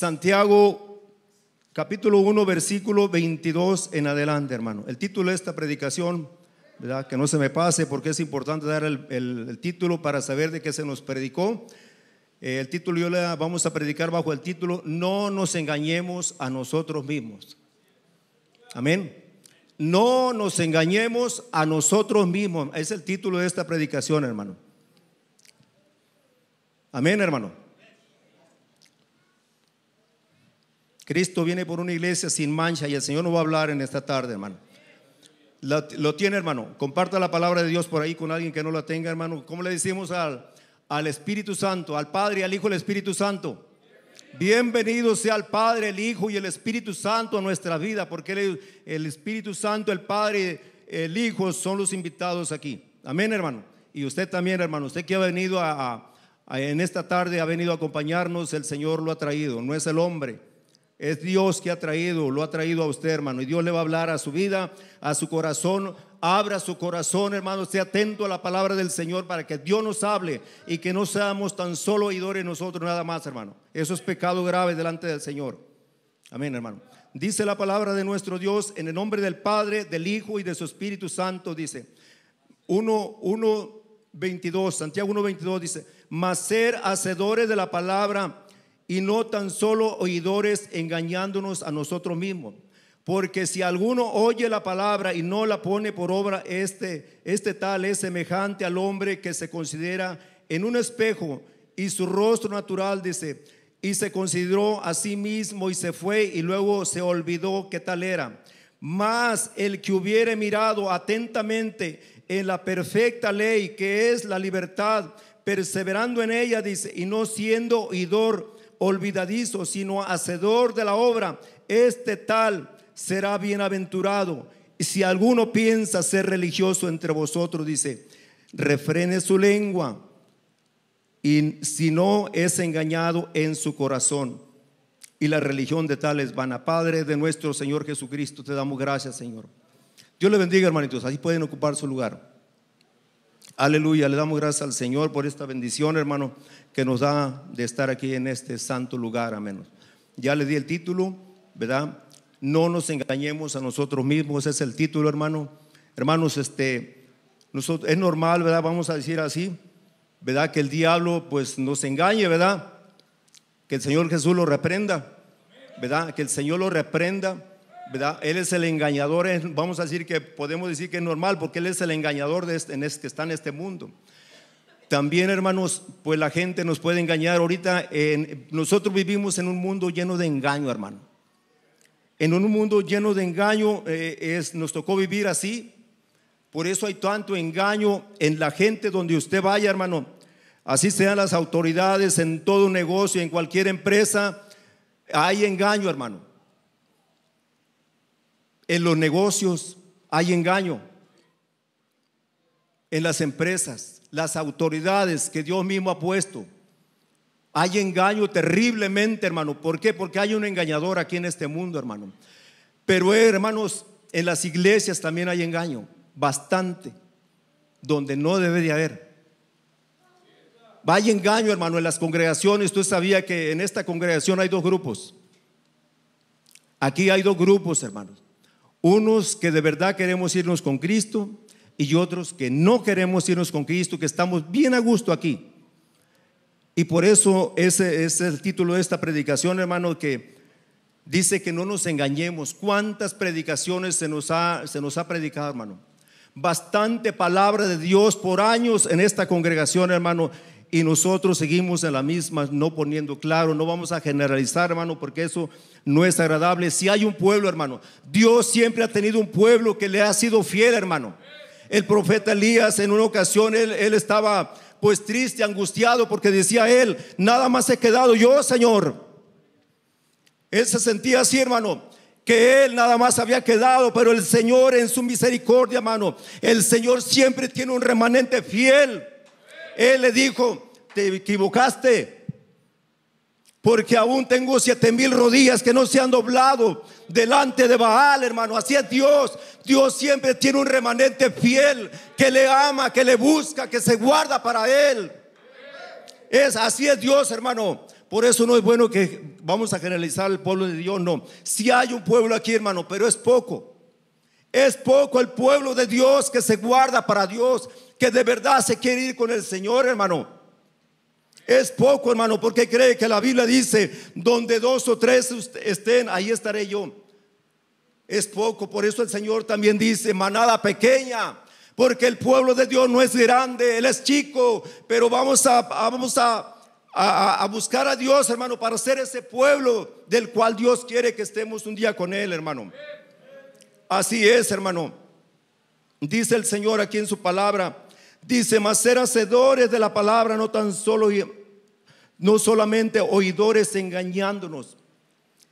Santiago capítulo 1, versículo 22 en adelante, hermano. El título de esta predicación, ¿verdad? que no se me pase porque es importante dar el, título para saber de qué se nos predicó. Eh, el título yo le vamos a predicar bajo el título, no nos engañemos a nosotros mismos. Amén. No nos engañemos a nosotros mismos. Es el título de esta predicación, hermano. Amén, hermano. Cristo viene por una iglesia sin mancha y el Señor no va a hablar en esta tarde, hermano. Lo, tiene, hermano. Comparta la palabra de Dios por ahí con alguien que no la tenga, hermano. ¿Cómo le decimos al, al Espíritu Santo, al Padre, al Hijo, el Espíritu Santo? Bienvenido sea el Padre, el Hijo y el Espíritu Santo a nuestra vida, porque el, Espíritu Santo, el Padre, el Hijo son los invitados aquí. Amén, hermano. Y usted también, hermano. Usted que ha venido a, en esta tarde, ha venido a acompañarnos, el Señor lo ha traído, no es el hombre. Es Dios que ha traído, lo ha traído a usted, hermano. Y Dios le va a hablar a su vida, a su corazón. Abra su corazón, hermano. Esté atento a la palabra del Señor para que Dios nos hable y que no seamos tan solo oidores nosotros nada más, hermano. Eso es pecado grave delante del Señor. Amén, hermano. Dice la palabra de nuestro Dios en el nombre del Padre, del Hijo y de su Espíritu Santo. Dice 1, 1, 22, Santiago 1, 22 dice, mas ser hacedores de la palabra y no tan solo oidores engañándonos a nosotros mismos. Porque si alguno oye la palabra y no la pone por obra, este, este tal es semejante al hombre que se considera en un espejo y su rostro natural dice, y se consideró a sí mismo y se fue y luego se olvidó que tal era. Mas el que hubiere mirado atentamente en la perfecta ley que es la libertad, perseverando en ella, dice, y no siendo oidor, olvidadizo, sino hacedor de la obra, este tal será bienaventurado. Y si alguno piensa ser religioso entre vosotros, dice, refrene su lengua y si no es engañado en su corazón. Y la religión de tales van a Padre de nuestro Señor Jesucristo, te damos gracias, Señor. Dios le bendiga, hermanitos. Así pueden ocupar su lugar. Aleluya, le damos gracias al Señor por esta bendición, hermano, que nos da de estar aquí en este santo lugar, amén. Ya le di el título, ¿verdad? No nos engañemos a nosotros mismos, ese es el título, hermano. Hermanos, este, nosotros, es normal, ¿verdad? Vamos a decir así, ¿verdad? Que el diablo pues nos engañe, ¿verdad? Que el Señor Jesús lo reprenda, ¿verdad? Que el Señor lo reprenda él es el engañador, vamos a decir que podemos decir que es normal porque él es el engañador de este, este que está en este mundo. También, hermanos, pues la gente nos puede engañar. Ahorita nosotros vivimos en un mundo lleno de engaño, hermano. En un mundo lleno de engaño eh, es, nos tocó vivir así. Por eso hay tanto engaño en la gente donde usted vaya, hermano. Así sean las autoridades, en todo negocio, en cualquier empresa, hay engaño, hermano. En los negocios hay engaño. En las empresas, las autoridades que Dios mismo ha puesto. Hay engaño terriblemente, hermano. ¿Por qué? Porque hay un engañador aquí en este mundo, hermano. Pero, eh, hermanos, en las iglesias también hay engaño, bastante, donde no debe de haber. Hay engaño, hermano, en las congregaciones. tú sabías que en esta congregación hay dos grupos. Aquí hay dos grupos, hermanos. Unos que de verdad queremos irnos con Cristo y otros que no queremos irnos con Cristo, que estamos bien a gusto aquí. Y por eso ese, es el título de esta predicación, hermano, que dice que no nos engañemos. ¿Cuántas predicaciones se nos se nos ha predicado, hermano? Bastante palabra de Dios por años en esta congregación, hermano y nosotros seguimos en la misma, no poniendo claro, no vamos a generalizar, hermano, porque eso no es agradable. Si hay un pueblo, hermano, Dios siempre ha tenido un pueblo que le ha sido fiel, hermano. El profeta Elías en una ocasión, él, estaba pues triste, angustiado, porque decía él, nada más he quedado yo, Señor. Él se sentía así, hermano que él nada más había quedado, pero el Señor en su misericordia, hermano, el Señor siempre tiene un remanente fiel. Él le dijo, te equivocaste, porque aún tengo siete mil rodillas que no se han doblado delante de Baal, hermano. Así es Dios. Dios siempre tiene un remanente fiel que le ama, que le busca, que se guarda para él. Es así es Dios, hermano. Por eso no es bueno que vamos a generalizar el pueblo de Dios, no. Si hay un pueblo aquí, hermano, pero es poco. Es poco el pueblo de Dios que se guarda para Dios, que de verdad se quiere ir con el Señor, hermano. Es poco, hermano, porque cree que la Biblia dice, donde dos o tres estén, ahí estaré yo. Es poco, por eso el Señor también dice, manada pequeña, porque el pueblo de Dios no es grande, Él es chico, pero vamos a, vamos a, buscar a Dios, hermano, para ser ese pueblo del cual Dios quiere que estemos un día con Él, hermano. Así es, hermano. Dice el Señor aquí en su palabra. Dice, mas ser hacedores de la palabra, no tan solo, no solamente oidores engañándonos.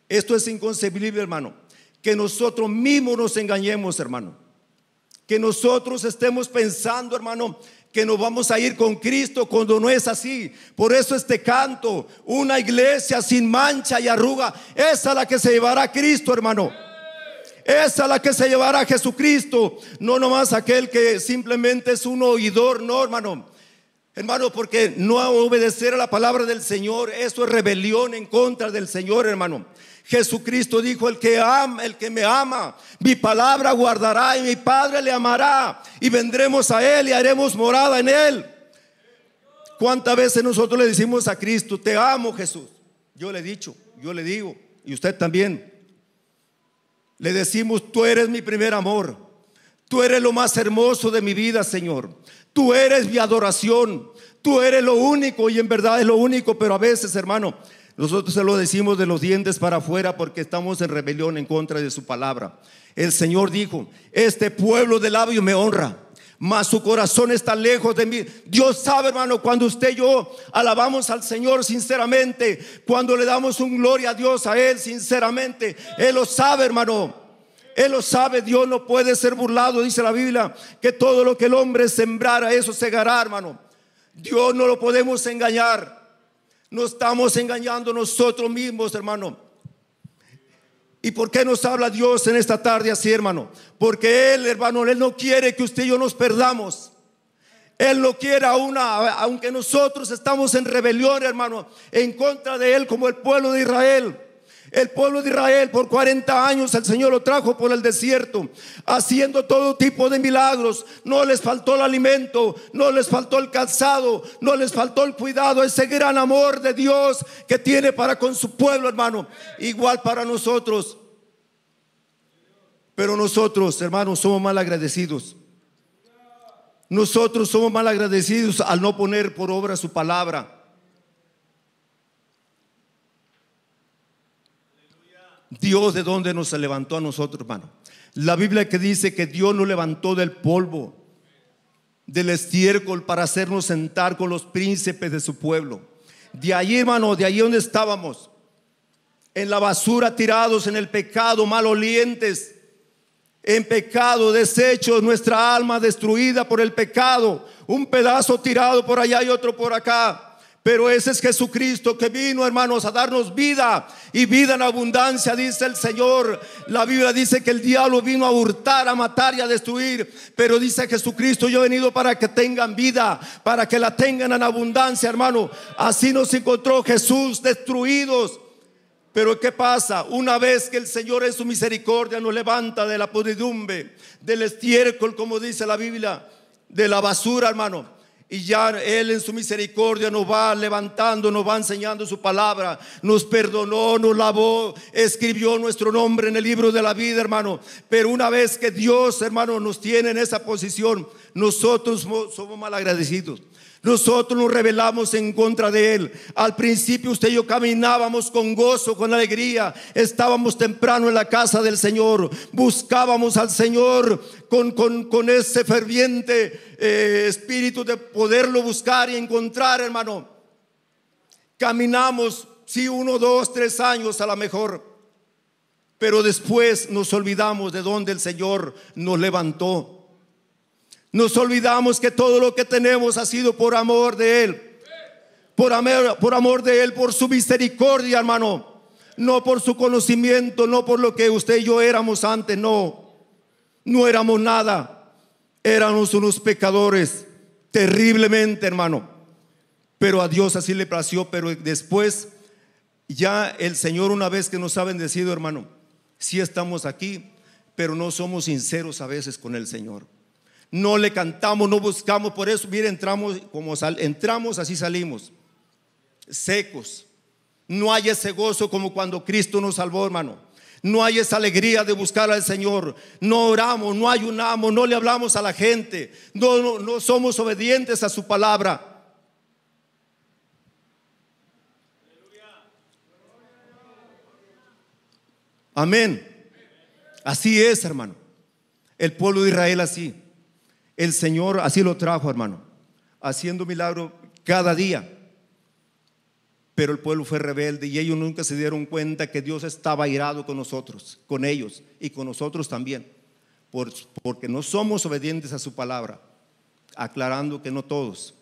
Esto es inconcebible, hermano. Que nosotros mismos nos engañemos, hermano. Que nosotros estemos pensando, hermano, que nos vamos a ir con Cristo cuando no es así. Por eso este canto, una iglesia sin mancha y arruga, esa a la que se llevará a Cristo, hermano. Esa es la que se llevará a Jesucristo, no nomás aquel que simplemente es un oidor, no hermano. Hermano, porque no obedecer a la palabra del Señor, eso es rebelión en contra del Señor, hermano. Jesucristo dijo, el que ama, el que me ama, mi palabra guardará y mi Padre le amará y vendremos a él y haremos morada en él. ¿Cuántas veces nosotros le decimos a Cristo, te amo Jesús? Yo le he dicho, yo le digo, y usted también. Le decimos, tú eres mi primer amor. Tú eres lo más hermoso de mi vida, Señor. Tú eres mi adoración. Tú eres lo único y en verdad es lo único, pero a veces, hermano, nosotros se lo decimos de los dientes para afuera porque estamos en rebelión en contra de su palabra. El Señor dijo, este pueblo de labios me honra, mas su corazón está lejos de mí. Dios sabe, hermano, cuando usted y yo alabamos al Señor sinceramente, cuando le damos un gloria a Dios a Él sinceramente, Él lo sabe, hermano. Él lo sabe, Dios no puede ser burlado, dice la Biblia, que todo lo que el hombre sembrara, eso segará, hermano. Dios no lo podemos engañar. No estamos engañando nosotros mismos, hermano. ¿Y por qué nos habla Dios en esta tarde así, hermano? Porque Él, hermano, Él no quiere que usted y yo nos perdamos. Él no quiere aún, aunque nosotros estamos en rebelión, hermano, en contra de Él como el pueblo de Israel. El pueblo de Israel por 40 años el Señor lo trajo por el desierto, haciendo todo tipo de milagros. No les faltó el alimento, no les faltó el calzado, no les faltó el cuidado, ese gran amor de Dios que tiene para con su pueblo, hermano. Igual para nosotros. Pero nosotros, hermanos, somos mal agradecidos. Nosotros somos mal agradecidos al no poner por obra su palabra Dios de donde nos levantó a nosotros, hermano. La Biblia que dice que Dios nos levantó del polvo, del estiércol, para hacernos sentar con los príncipes de su pueblo. De ahí, hermano, de ahí donde estábamos, en la basura tirados, en el pecado, malolientes, en pecado, desechos, nuestra alma destruida por el pecado, un pedazo tirado por allá y otro por acá pero ese es Jesucristo que vino, hermanos, a darnos vida y vida en abundancia, dice el Señor. La Biblia dice que el diablo vino a hurtar, a matar y a destruir. Pero dice Jesucristo, yo he venido para que tengan vida, para que la tengan en abundancia, hermano. Así nos encontró Jesús destruidos. Pero ¿qué pasa? Una vez que el Señor en su misericordia nos levanta de la podridumbre, del estiércol, como dice la Biblia, de la basura, hermano. Y ya Él en su misericordia nos va levantando, nos va enseñando su palabra, nos perdonó, nos lavó, escribió nuestro nombre en el libro de la vida, hermano. Pero una vez que Dios, hermano, nos tiene en esa posición, nosotros somos malagradecidos. Nosotros nos rebelamos en contra de Él. Al principio usted y yo caminábamos con gozo, con alegría. Estábamos temprano en la casa del Señor. Buscábamos al Señor con, ese ferviente eh, espíritu de poderlo buscar y encontrar, hermano. Caminamos, sí, uno, dos, tres años a lo mejor. Pero después nos olvidamos de donde el Señor nos levantó nos olvidamos que todo lo que tenemos ha sido por amor de Él. Por amor, por amor de Él, por su misericordia, hermano. No por su conocimiento, no por lo que usted y yo éramos antes, no. No éramos nada. Éramos unos pecadores, terriblemente, hermano. Pero a Dios así le plació, pero después ya el Señor una vez que nos ha bendecido, hermano, Si estamos aquí, pero no somos sinceros a veces con el Señor no le cantamos, no buscamos. Por eso, mire, entramos, como entramos, así salimos, secos. No hay ese gozo como cuando Cristo nos salvó, hermano. No hay esa alegría de buscar al Señor. No oramos, no ayunamos, no le hablamos a la gente. no somos obedientes a su palabra. Amén. Así es, hermano. El pueblo de Israel así. El Señor así lo trajo, hermano, haciendo milagro cada día. Pero el pueblo fue rebelde y ellos nunca se dieron cuenta que Dios estaba irado con nosotros, con ellos y con nosotros también, porque no somos obedientes a su palabra, aclarando que no todos.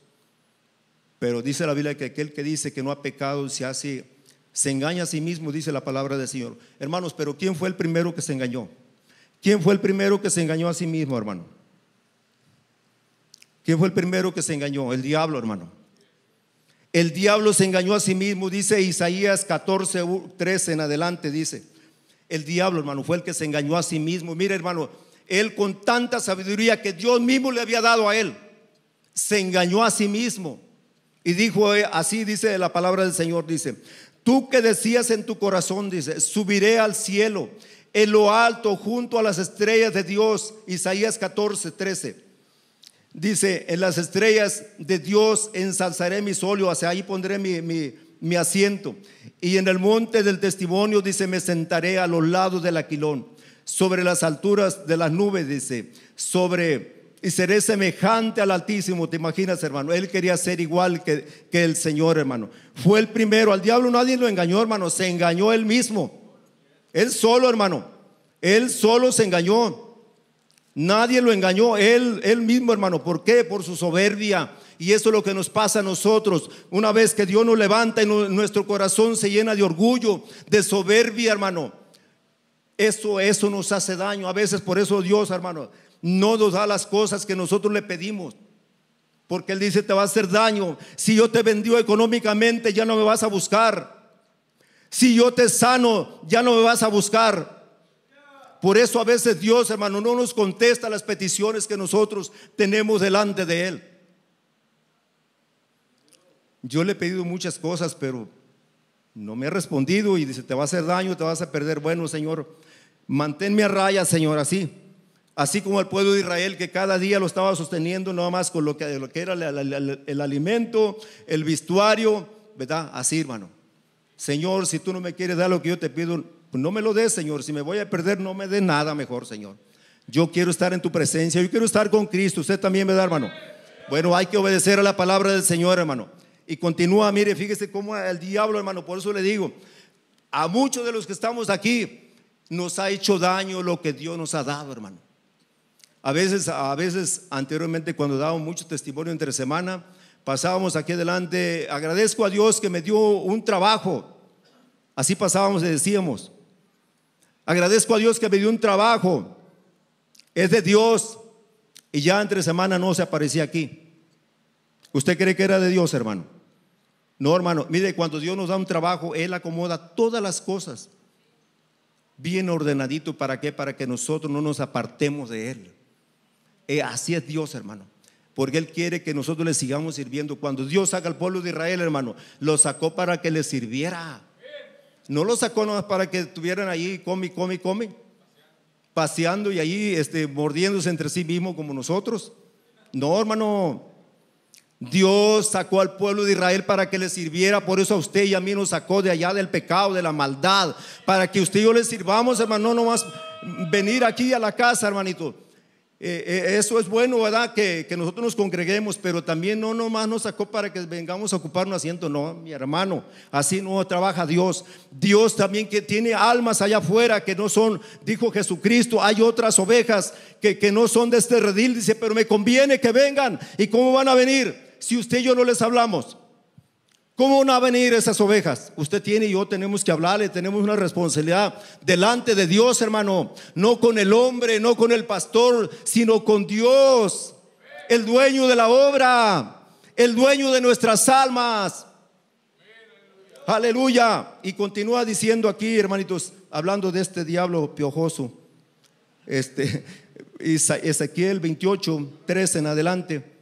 Pero dice la Biblia que aquel que dice que no ha pecado se hace, se engaña a sí mismo, dice la palabra del Señor. Hermanos, pero ¿quién fue el primero que se engañó? ¿Quién fue el primero que se engañó a sí mismo, hermano? ¿Quién fue el primero que se engañó? El diablo, hermano. El diablo se engañó a sí mismo, dice Isaías 14, 13 en adelante, dice. El diablo, hermano, fue el que se engañó a sí mismo. mire hermano, él con tanta sabiduría que Dios mismo le había dado a él, se engañó a sí mismo. Y dijo, eh, así dice la palabra del Señor, dice, tú que decías en tu corazón, dice, subiré al cielo, en lo alto, junto a las estrellas de Dios, Isaías 14, 13. Dice, en las estrellas de Dios ensalzaré mi solio, hacia ahí pondré mi, mi, asiento. Y en el monte del testimonio, dice, me sentaré a los lados del aquilón, sobre las alturas de las nubes, dice, sobre y seré semejante al Altísimo. ¿Te imaginas, hermano? Él quería ser igual que, que, el Señor, hermano. Fue el primero. Al diablo nadie lo engañó, hermano. Se engañó él mismo. Él solo, hermano. Él solo se engañó. Nadie lo engañó, él, él mismo, hermano. ¿Por qué? Por su soberbia. Y eso es lo que nos pasa a nosotros. Una vez que Dios nos levanta y nuestro corazón se llena de orgullo, de soberbia, hermano. Eso, eso nos hace daño. A veces por eso Dios, hermano, no nos da las cosas que nosotros le pedimos. Porque Él dice, te va a hacer daño. Si yo te vendió económicamente, ya no me vas a buscar. Si yo te sano, ya no me vas a buscar. Por eso a veces Dios, hermano, no nos contesta las peticiones que nosotros tenemos delante de Él. Yo le he pedido muchas cosas, pero no me ha respondido y dice, te va a hacer daño, te vas a perder. Bueno, Señor, manténme a raya, Señor, así. Así como el pueblo de Israel que cada día lo estaba sosteniendo, nada más con lo que, era el, alimento, el vestuario, ¿verdad? Así, hermano. Señor, si tú no me quieres dar lo que yo te pido, no me lo des, Señor. Si me voy a perder, no me dé nada mejor, Señor. Yo quiero estar en tu presencia, yo quiero estar con Cristo. Usted también, me da hermano? Bueno, hay que obedecer a la palabra del Señor, hermano. Y continúa, mire, fíjese cómo el diablo, hermano, por eso le digo, a muchos de los que estamos aquí nos ha hecho daño lo que Dios nos ha dado, hermano. A veces, a veces anteriormente cuando daba mucho testimonio entre semana, pasábamos aquí adelante, agradezco a Dios que me dio un trabajo. Así pasábamos y decíamos, Agradezco a Dios que me dio un trabajo. Es de Dios. Y ya entre semana no se aparecía aquí. ¿Usted cree que era de Dios, hermano? No, hermano. Mire, cuando Dios nos da un trabajo, Él acomoda todas las cosas. Bien ordenadito. ¿Para qué? Para que nosotros no nos apartemos de Él. Eh, así es Dios, hermano. Porque Él quiere que nosotros le sigamos sirviendo. Cuando Dios saca al pueblo de Israel, hermano, lo sacó para que le sirviera. No lo sacó nomás para que estuvieran ahí come, come, come, paseando y ahí este, mordiéndose entre sí mismos como nosotros. No, hermano. Dios sacó al pueblo de Israel para que le sirviera, por eso a usted y a mí nos sacó de allá del pecado, de la maldad, para que usted y yo le sirvamos, hermano, no nomás venir aquí a la casa, hermanito. Eh, eh, eso es bueno, ¿verdad? Que, nosotros nos congreguemos, pero también no nomás nos sacó para que vengamos a ocupar un asiento, no, mi hermano, así no trabaja Dios. Dios también que tiene almas allá afuera que no son, dijo Jesucristo, hay otras ovejas que, que no son de este redil, dice, pero me conviene que vengan. ¿Y cómo van a venir si usted y yo no les hablamos? ¿Cómo van a venir esas ovejas? Usted tiene y yo tenemos que hablarle, tenemos una responsabilidad delante de Dios, hermano. No con el hombre, no con el pastor, sino con Dios, el dueño de la obra, el dueño de nuestras almas. Aleluya. Y continúa diciendo aquí, hermanitos, hablando de este diablo piojoso. Este Ezequiel 28, 13 en adelante.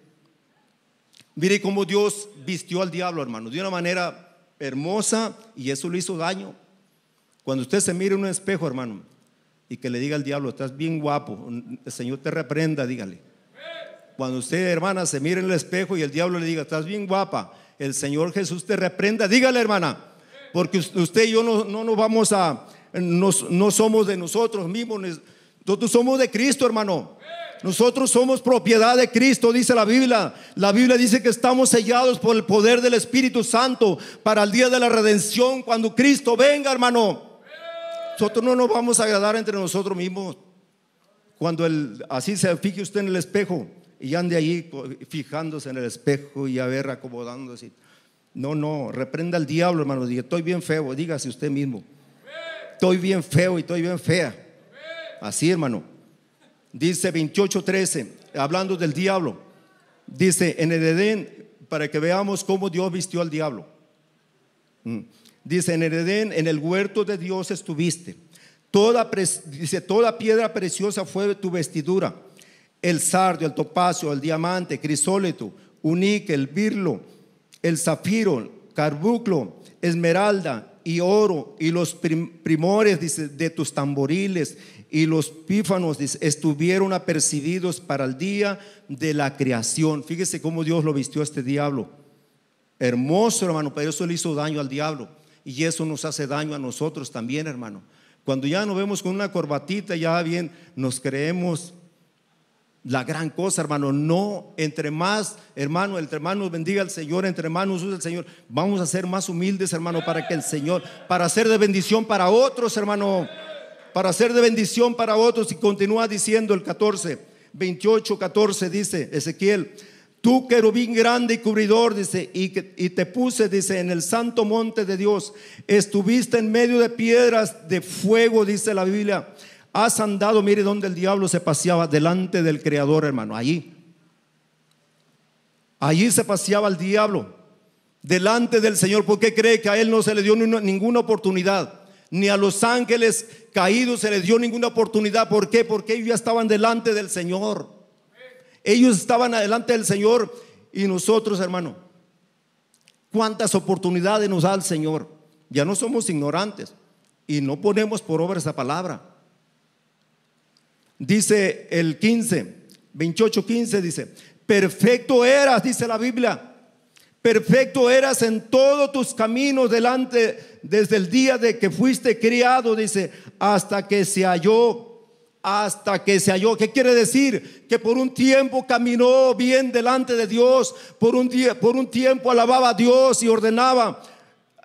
Mire cómo Dios vistió al diablo, hermano, de una manera hermosa y eso le hizo daño. Cuando usted se mire en un espejo, hermano, y que le diga al diablo, estás bien guapo, el Señor te reprenda, dígale. Cuando usted, hermana, se mire en el espejo y el diablo le diga, estás bien guapa, el Señor Jesús te reprenda, dígale, hermana, porque usted y yo no, nos vamos a, no somos de nosotros mismos, nosotros somos de Cristo, hermano. Nosotros somos propiedad de Cristo, dice la Biblia. La Biblia dice que estamos sellados por el poder del Espíritu Santo para el día de la redención, cuando Cristo venga, hermano. Nosotros no nos vamos a agradar entre nosotros mismos. Cuando el, así se fije usted en el espejo y ande ahí fijándose en el espejo y a ver acomodándose. No, no, reprenda al diablo, hermano. Diga, estoy bien feo, dígase usted mismo. Estoy bien feo y estoy bien fea. Así, hermano. Dice 28:13, hablando del diablo. Dice en el Edén, para que veamos cómo Dios vistió al diablo. Mm. Dice en el Edén, en el huerto de Dios estuviste. Toda, dice, toda piedra preciosa fue tu vestidura. El sardio, el topacio, el diamante, crisólito, unique, el birlo, el zafiro, carbuclo, esmeralda y oro y los primores dice, de tus tamboriles y los pífanos estuvieron apercibidos para el día de la creación. Fíjese cómo Dios lo vistió a este diablo. Hermoso, hermano, pero eso le hizo daño al diablo. Y eso nos hace daño a nosotros también, hermano. Cuando ya nos vemos con una corbatita, ya bien, nos creemos la gran cosa, hermano. No, entre más, hermano, entre más nos bendiga el Señor, entre más nos usa el Señor. Vamos a ser más humildes, hermano, para que el Señor, para ser de bendición para otros, hermano para ser de bendición para otros. Y continúa diciendo el 14, 28, 14, dice Ezequiel, tú querubín grande y cubridor, dice, y, te puse, dice, en el santo monte de Dios, estuviste en medio de piedras de fuego, dice la Biblia. Has andado, mire donde el diablo se paseaba, delante del Creador, hermano, allí. Allí se paseaba el diablo, delante del Señor, porque cree que a él no se le dio ninguna oportunidad, ni a los ángeles caídos se les dio ninguna oportunidad. ¿Por qué? Porque ellos ya estaban delante del Señor. Ellos estaban delante del Señor y nosotros, hermano, cuántas oportunidades nos da el Señor. Ya no somos ignorantes y no ponemos por obra esa palabra. Dice el 15, 28, 15 dice, perfecto eras, dice la Biblia Perfecto eras en todos tus caminos delante desde el día de que fuiste criado, dice, hasta que se halló hasta que se halló. ¿Qué quiere decir? Que por un tiempo caminó bien delante de Dios, por un, día, por un tiempo alababa a Dios y ordenaba.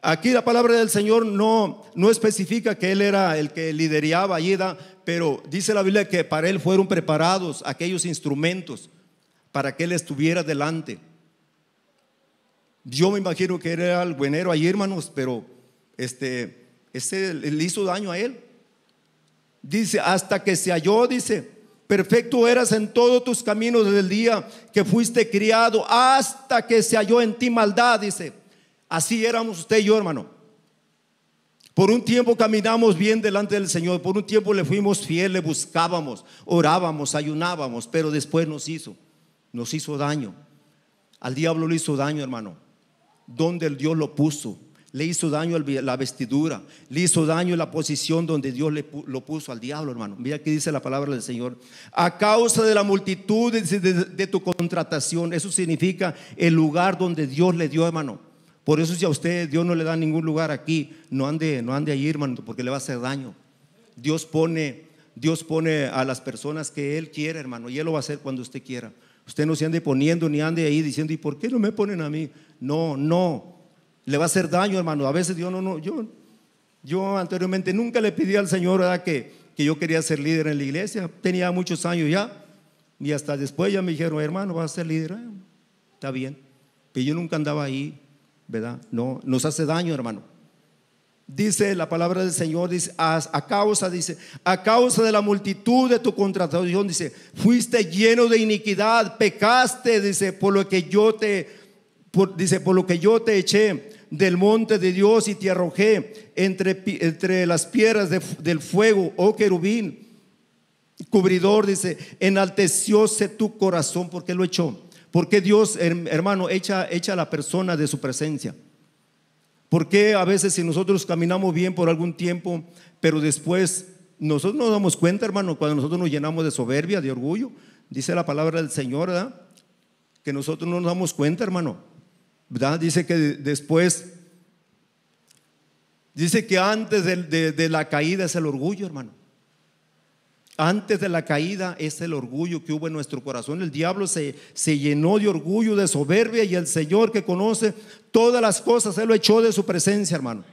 Aquí la palabra del Señor no, no especifica que Él era el que lideraba allí, pero dice la Biblia que para Él fueron preparados aquellos instrumentos para que Él estuviera delante. Yo me imagino que era el buenero ahí, hermanos, pero este, le hizo daño a él. Dice, hasta que se halló, dice, perfecto eras en todos tus caminos desde el día que fuiste criado, hasta que se halló en ti maldad, dice. Así éramos usted y yo, hermano. Por un tiempo caminamos bien delante del Señor, por un tiempo le fuimos fieles, le buscábamos, orábamos, ayunábamos, pero después nos hizo, nos hizo daño. Al diablo le hizo daño, hermano donde el Dios lo puso. Le hizo daño la vestidura, le hizo daño la posición donde Dios le, lo puso al diablo, hermano. Mira aquí dice la palabra del Señor. A causa de la multitud de, tu contratación, eso significa el lugar donde Dios le dio, hermano. Por eso si a usted Dios no le da ningún lugar aquí, no ande, no ande ahí, hermano, porque le va a hacer daño. Dios pone, Dios pone a las personas que Él quiere, hermano, y Él lo va a hacer cuando usted quiera. Usted no se ande poniendo ni ande ahí diciendo, ¿y por qué no me ponen a mí? No, no. Le va a hacer daño, hermano. A veces Dios no, no, yo, yo anteriormente nunca le pedí al Señor ¿verdad? Que, yo quería ser líder en la iglesia. Tenía muchos años ya. Y hasta después ya me dijeron, hermano, vas a ser líder. Ah, está bien. Pero yo nunca andaba ahí, ¿verdad? No, nos hace daño, hermano. Dice la palabra del Señor, dice, a, a, causa, dice, a causa de la multitud de tu contratación, dice, fuiste lleno de iniquidad, pecaste, dice, por lo que yo te dice, por lo que yo te eché del monte de Dios y te arrojé entre, entre las piedras del fuego, oh querubín, cubridor, dice, enaltecióse tu corazón porque lo echó. Porque Dios, hermano, echa, echa a la persona de su presencia. Porque a veces si nosotros caminamos bien por algún tiempo, pero después nosotros nos damos cuenta, hermano, cuando nosotros nos llenamos de soberbia, de orgullo, dice la palabra del Señor, ¿verdad? Que nosotros no nos damos cuenta, hermano. Dice que después, dice que antes de, la caída es el orgullo, hermano. Antes de la caída es el orgullo que hubo en nuestro corazón. El diablo se, se, llenó de orgullo, de soberbia y el Señor que conoce todas las cosas, Él lo echó de su presencia, hermano.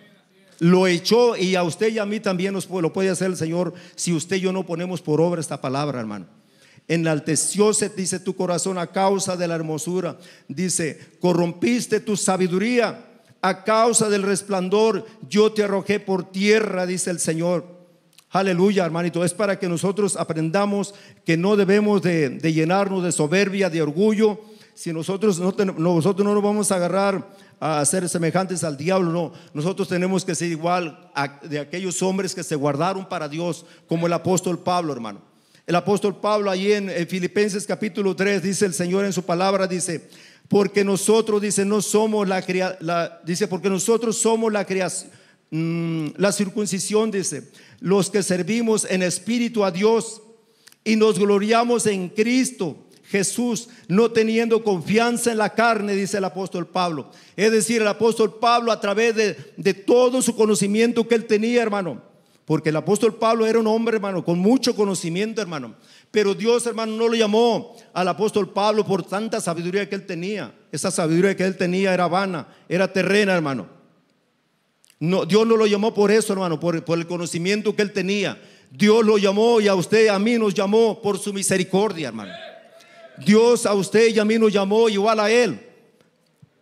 Lo echó y a usted y a mí también nos, lo puede hacer el Señor si usted y yo no ponemos por obra esta palabra, hermano. Enaltecióse, dice tu corazón, a causa de la hermosura. Dice, corrompiste tu sabiduría a causa del resplandor. Yo te arrojé por tierra, dice el Señor. Aleluya, hermanito. Es para que nosotros aprendamos que no debemos de, llenarnos de soberbia, de orgullo. Si nosotros no, nosotros no nos vamos a agarrar a ser semejantes al diablo, no. Nosotros tenemos que ser igual a, de aquellos hombres que se guardaron para Dios, como el apóstol Pablo, hermano. El apóstol Pablo ahí en, Filipenses capítulo 3 dice el Señor en su palabra, dice, porque nosotros, dice, no somos la dice, porque nosotros somos la creación, mm, la circuncisión, dice, los que servimos en espíritu a Dios y nos gloriamos en Cristo. Jesús, no teniendo confianza en la carne, dice el apóstol Pablo. Es decir, el apóstol Pablo a través de todo su conocimiento que él tenía, hermano, porque el apóstol Pablo era un hombre, hermano, con mucho conocimiento, hermano. Pero Dios, hermano, no lo llamó al apóstol Pablo por tanta sabiduría que él tenía. Esa sabiduría que él tenía era vana, era terrena, hermano. No, Dios no lo llamó por eso, hermano, por, por el conocimiento que él tenía. Dios lo llamó y a usted, a mí nos llamó por su misericordia, hermano. Dios a usted y a mí nos llamó igual a él.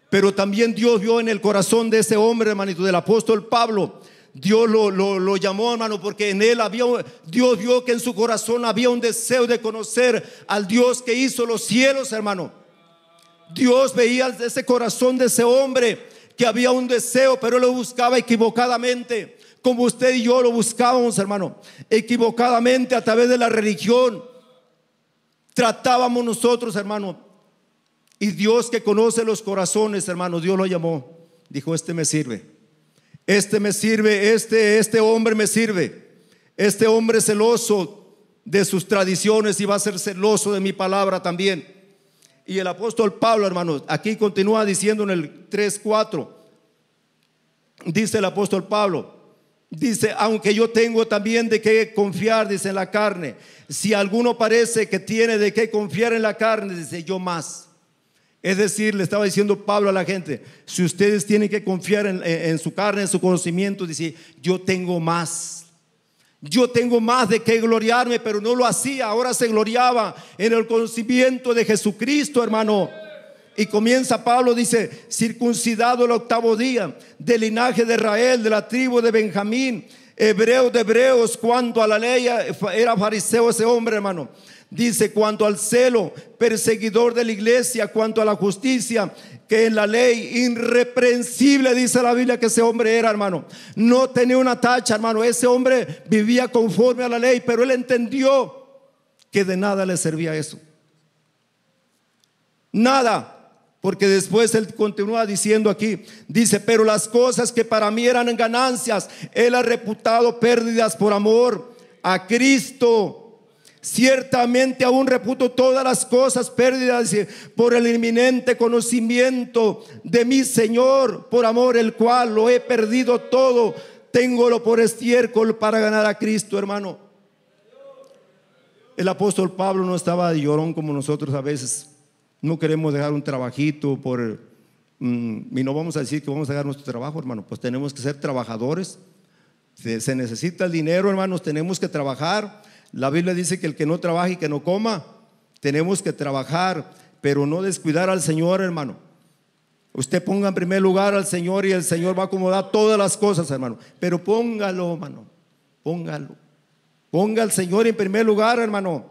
Pero también Dios vio en el corazón de ese hombre, hermanito, del apóstol Pablo, Dios lo, lo, llamó, hermano, porque en él había, Dios vio que en su corazón había un deseo de conocer al Dios que hizo los cielos, hermano. Dios veía ese corazón de ese hombre que había un deseo, pero lo buscaba equivocadamente, como usted y yo lo buscábamos, hermano, equivocadamente a través de la religión. Tratábamos nosotros, hermano. Y Dios que conoce los corazones, hermano, Dios lo llamó. Dijo, este me sirve este me sirve, este, este hombre me sirve. Este hombre celoso de sus tradiciones y va a ser celoso de mi palabra también. Y el apóstol Pablo, hermanos, aquí continúa diciendo en el 3:4. Dice el apóstol Pablo, Dice, aunque yo tengo también de qué confiar, dice en la carne. Si alguno parece que tiene de qué confiar en la carne, dice yo más. Es decir, le estaba diciendo Pablo a la gente, si ustedes tienen que confiar en, su carne, en su conocimiento, dice, yo tengo más. Yo tengo más de que gloriarme, pero no lo hacía. Ahora se gloriaba en el conocimiento de Jesucristo, hermano. Y comienza Pablo, dice, circuncidado el octavo día, del linaje de Israel, de la tribu de Benjamín, hebreo de hebreos, cuanto a la ley era fariseo ese hombre, hermano Dice, cuanto al celo, perseguidor de la iglesia, cuanto a la justicia, que en la ley irreprensible, dice la Biblia, que ese hombre era, hermano. No tenía una tacha, hermano. Ese hombre vivía conforme a la ley, pero él entendió que de nada le servía eso. Nada. Porque después él continúa diciendo aquí, dice, pero las cosas que para mí eran ganancias, él ha reputado pérdidas por amor a Cristo Ciertamente aún reputo todas las cosas pérdidas por el inminente conocimiento de mi Señor, por amor el cual lo he perdido todo. Téngolo por estiércol para ganar a Cristo, hermano. El apóstol Pablo no estaba llorón como nosotros a veces. No queremos dejar un trabajito por... Mm, y no vamos a decir que vamos a dejar nuestro trabajo, hermano. Pues tenemos que ser trabajadores. Se necesita el dinero, hermanos. Tenemos que trabajar la Biblia dice que el que no trabaja y que no coma, tenemos que trabajar, pero no descuidar al Señor, hermano. Usted ponga en primer lugar al Señor y el Señor va a acomodar todas las cosas, hermano. Pero póngalo, hermano. Póngalo. Ponga al Señor en primer lugar, hermano.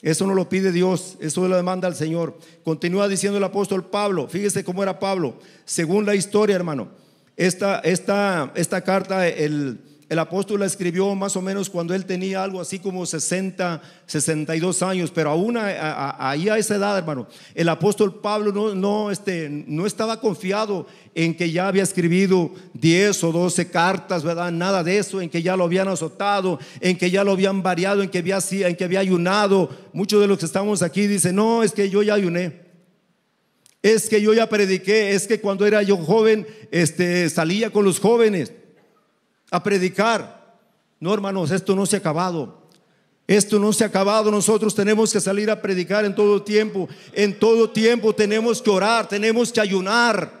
Eso no lo pide Dios, eso lo demanda el Señor. Continúa diciendo el apóstol Pablo, fíjese cómo era Pablo, según la historia, hermano. Esta, esta, esta carta, el, el apóstol la escribió más o menos cuando él tenía algo así como 60, 62 años, pero aún ahí a esa edad, hermano, el apóstol Pablo no, no, este, no estaba confiado en que ya había escribido 10 o 12 cartas, ¿verdad? Nada de eso, en que ya lo habían azotado, en que ya lo habían variado, en que había, en que había ayunado. Muchos de los que estamos aquí dicen, no, es que yo ya ayuné es que yo ya prediqué, es que cuando era yo joven, este, salía con los jóvenes a predicar. No, hermanos, esto no se ha acabado. Esto no se ha acabado. Nosotros tenemos que salir a predicar en todo tiempo. En todo tiempo tenemos que orar, tenemos que ayunar.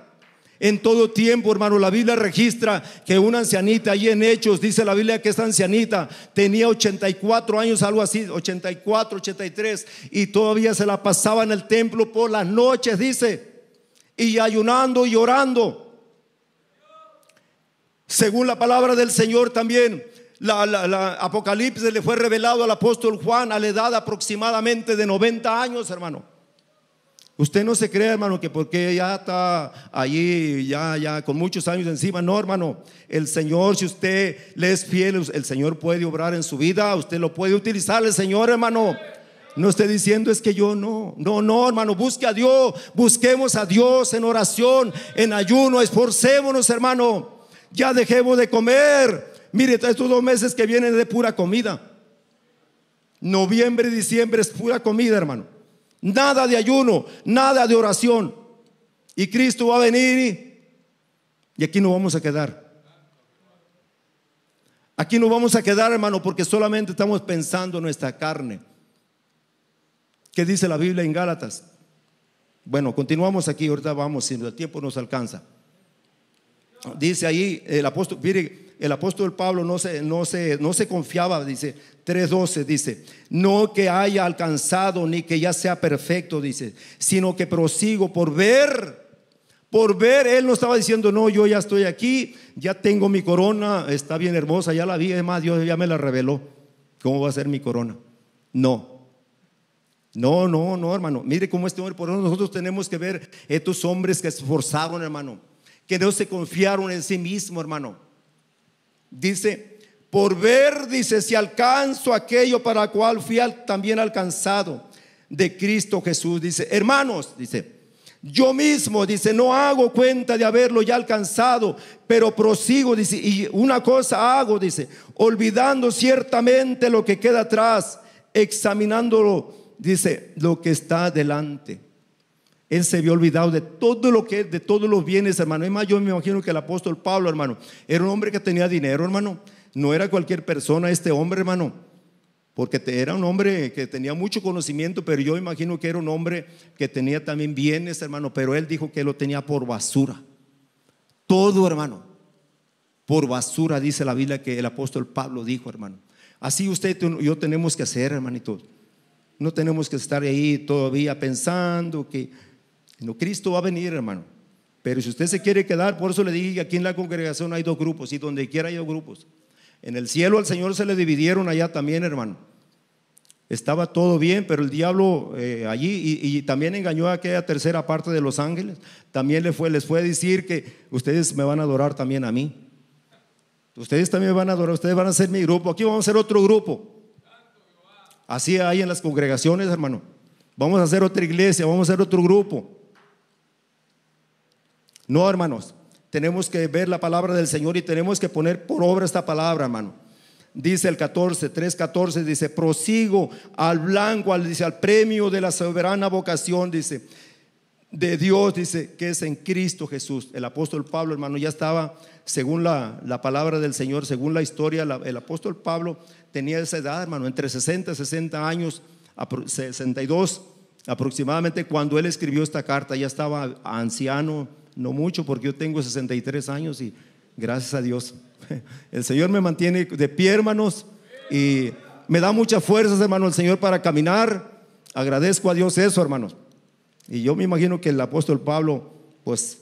En todo tiempo, hermano, la Biblia registra que una ancianita, allí en Hechos, dice la Biblia que esta ancianita tenía 84 años, algo así, 84, 83, y todavía se la pasaba en el templo por las noches, dice, y ayunando y orando. Según la palabra del Señor también, la, Apocalipsis le fue revelado al apóstol Juan a la edad aproximadamente de 90 años, hermano. Usted no se cree, hermano, que porque ya está allí, ya, ya, con muchos años encima. No, hermano, el Señor, si usted le es fiel, el Señor puede obrar en su vida, usted lo puede utilizar, el Señor, hermano. No esté diciendo es que yo no, no, no, hermano, busque a Dios, busquemos a Dios en oración, en ayuno, esforcémonos, hermano ya dejemos de comer. Mire, estos dos meses que vienen de pura comida. Noviembre y diciembre es pura comida, hermano. Nada de ayuno, nada de oración. Y Cristo va a venir y, aquí nos vamos a quedar. Aquí nos vamos a quedar, hermano, porque solamente estamos pensando en nuestra carne. ¿Qué dice la Biblia en Gálatas? Bueno, continuamos aquí, ahorita vamos, si el tiempo nos alcanza dice ahí el apóstol, mire, el apóstol Pablo no se, no no se confiaba, dice 3.12, dice, no que haya alcanzado ni que ya sea perfecto, dice, sino que prosigo por ver. Por ver, él no estaba diciendo, no, yo ya estoy aquí, ya tengo mi corona, está bien hermosa, ya la vi, además Dios ya me la reveló. ¿Cómo va a ser mi corona? No, no, no, no, hermano. Mire cómo este hombre, por eso nosotros tenemos que ver estos hombres que se esforzaron, hermano que no se confiaron en sí mismo, hermano. Dice, por ver, dice, si alcanzo aquello para cual fui también alcanzado de Cristo Jesús. Dice, hermanos, dice, yo mismo, dice, no hago cuenta de haberlo ya alcanzado, pero prosigo, dice, y una cosa hago, dice, olvidando ciertamente lo que queda atrás, examinándolo, dice, lo que está delante. Él se había olvidado de todo lo que, de todos los bienes, hermano. Es más, yo me imagino que el apóstol Pablo, hermano, era un hombre que tenía dinero, hermano. No era cualquier persona este hombre, hermano. Porque era un hombre que tenía mucho conocimiento, pero yo imagino que era un hombre que tenía también bienes, hermano. Pero él dijo que lo tenía por basura. Todo, hermano. Por basura, dice la Biblia que el apóstol Pablo dijo, hermano. Así usted y yo tenemos que hacer, hermanito. No tenemos que estar ahí todavía pensando que no Cristo va a venir, hermano. Pero si usted se quiere quedar, por eso le dije aquí en la congregación hay dos grupos y donde quiera hay dos grupos. En el cielo al Señor se le dividieron allá también, hermano. Estaba todo bien, pero el diablo eh, allí y, también engañó a aquella tercera parte de los ángeles. También les fue, les fue a decir que ustedes me van a adorar también a mí. Ustedes también me van a adorar, ustedes van a ser mi grupo. Aquí vamos a ser otro grupo. Así hay en las congregaciones, hermano. Vamos a hacer otra iglesia, vamos a hacer otro grupo. No, hermanos, tenemos que ver la palabra del Señor y tenemos que poner por obra esta palabra, hermano. Dice el 14, 3, 14, dice, prosigo al blanco, al, dice, al premio de la soberana vocación, dice, de Dios, dice, que es en Cristo Jesús. El apóstol Pablo, hermano, ya estaba, según la, palabra del Señor, según la historia, el apóstol Pablo tenía esa edad, hermano, entre 60 y 60 años, 62 aproximadamente, cuando él escribió esta carta, ya estaba anciano, no mucho porque yo tengo 63 años y gracias a Dios. El Señor me mantiene de pie, hermanos, y me da muchas fuerzas, hermano, el Señor para caminar. Agradezco a Dios eso, hermanos. Y yo me imagino que el apóstol Pablo, pues,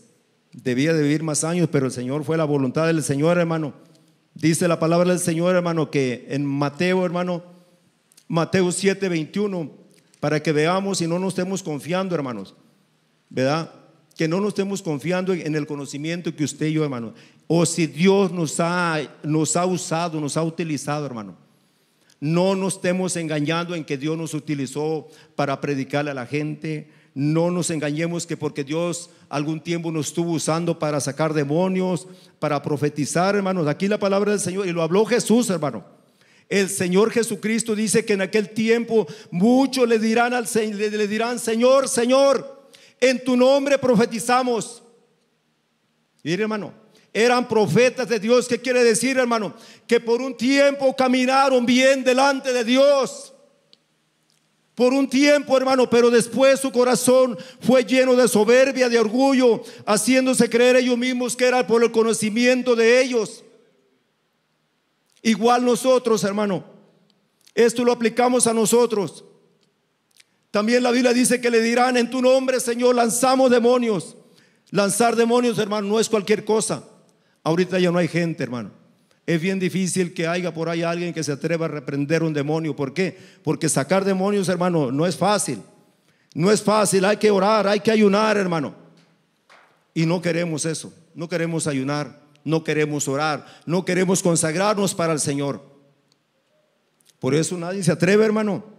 debía de vivir más años, pero el Señor fue la voluntad del Señor, hermano. Dice la palabra del Señor, hermano, que en Mateo, hermano, Mateo 7, 21, para que veamos y no nos estemos confiando, hermanos, ¿verdad? que no nos estemos confiando en el conocimiento que usted y yo, hermano, o si Dios nos ha, nos ha usado, nos ha utilizado, hermano. No nos estemos engañando en que Dios nos utilizó para predicarle a la gente. No nos engañemos que porque Dios algún tiempo nos estuvo usando para sacar demonios, para profetizar, hermanos. Aquí la palabra del Señor, y lo habló Jesús, hermano. El Señor Jesucristo dice que en aquel tiempo muchos le dirán al le dirán, Señor, Señor en tu nombre profetizamos. Y hermano, eran profetas de Dios. ¿Qué quiere decir, hermano? Que por un tiempo caminaron bien delante de Dios. Por un tiempo, hermano, pero después su corazón fue lleno de soberbia, de orgullo, haciéndose creer ellos mismos que era por el conocimiento de ellos. Igual nosotros, hermano. Esto lo aplicamos a nosotros. También la Biblia dice que le dirán, en tu nombre, Señor, lanzamos demonios. Lanzar demonios, hermano, no es cualquier cosa. Ahorita ya no hay gente, hermano. Es bien difícil que haya por ahí alguien que se atreva a reprender un demonio. ¿Por qué? Porque sacar demonios, hermano, no es fácil. No es fácil, hay que orar, hay que ayunar, hermano. Y no queremos eso, no queremos ayunar, no queremos orar, no queremos consagrarnos para el Señor. Por eso nadie se atreve, hermano.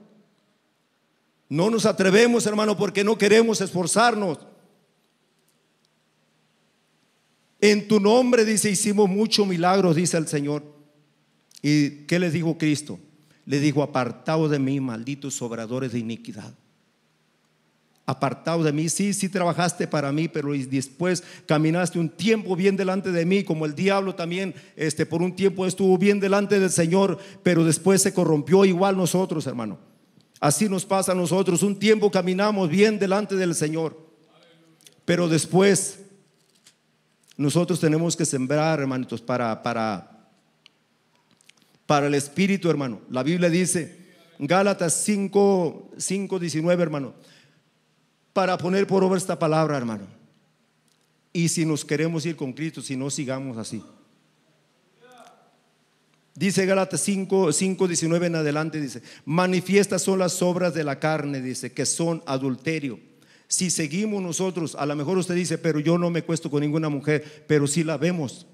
No nos atrevemos, hermano, porque no queremos esforzarnos. En tu nombre, dice, hicimos muchos milagros, dice el Señor. ¿Y qué le dijo Cristo? Le dijo, apartado de mí, malditos obradores de iniquidad. Apartado de mí, sí, sí trabajaste para mí, pero después caminaste un tiempo bien delante de mí, como el diablo también, este, por un tiempo estuvo bien delante del Señor, pero después se corrompió igual nosotros, hermano. Así nos pasa a nosotros. Un tiempo caminamos bien delante del Señor, pero después nosotros tenemos que sembrar, hermanitos, para, para, para el Espíritu, hermano. La Biblia dice, Gálatas 5, 5, 19, hermano, para poner por obra esta palabra, hermano. Y si nos queremos ir con Cristo, si no sigamos así. Dice Gálatas 5, 5, 19 en adelante, dice, manifiestas son las obras de la carne, dice, que son adulterio. Si seguimos nosotros, a lo mejor usted dice, pero yo no me cuesto con ninguna mujer, pero si sí la vemos.